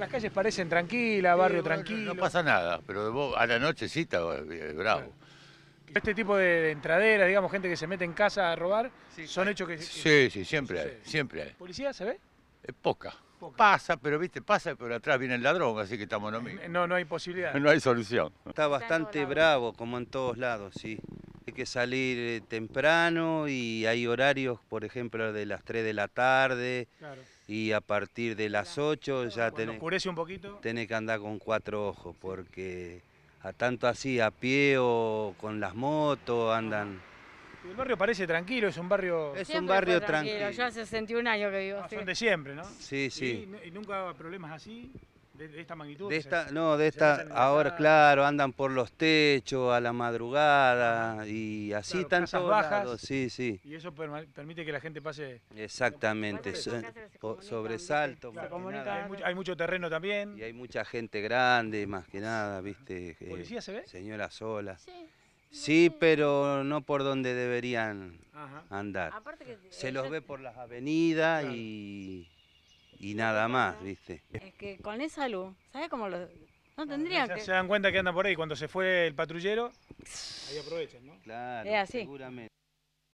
las calles parecen tranquilas, barrio tranquilo. No pasa nada, pero a la noche sí eh, está bravo. Este tipo de, entraderas, digamos, gente que se mete en casa a robar, son hechos que... Sí, sí, siempre hay, siempre ¿Policía se ve? Es poca. Pasa, pero viste, pasa, pero atrás viene el ladrón, así que estamos lo No, no hay posibilidad. No hay solución. Está bastante bravo, como en todos lados, sí. Hay que salir eh, temprano y hay horarios, por ejemplo, de las 3 de la tarde y a partir de las 8 ya tenés, un poquito. tenés que andar con cuatro ojos porque a tanto así a pie o con las motos andan... El barrio parece tranquilo, es un barrio... Es un barrio tranquilo. Yo hace 61 años que vivo. Ah, de siempre, ¿no? Sí, sí. ¿Y, nunca nunca problemas así? De, esta magnitud. De no, de esta, ahora claro, andan por los techos a la madrugada y así claro, bajas, sí, sí. Y eso permite que la gente pase. Exactamente, sobresalto. Hay mucho, terreno también. Y hay mucha gente grande, más que nada, viste. Eh, ¿Policía se ve? Señora sola. Sí. pero no por donde deberían andar. se los ve por las avenidas y y nada más, ¿viste? Es que con esa luz, ¿sabes cómo lo.? No tendrían que. Se dan cuenta que anda por ahí. Cuando se fue el patrullero, ahí aprovechan, ¿no? Claro, seguramente.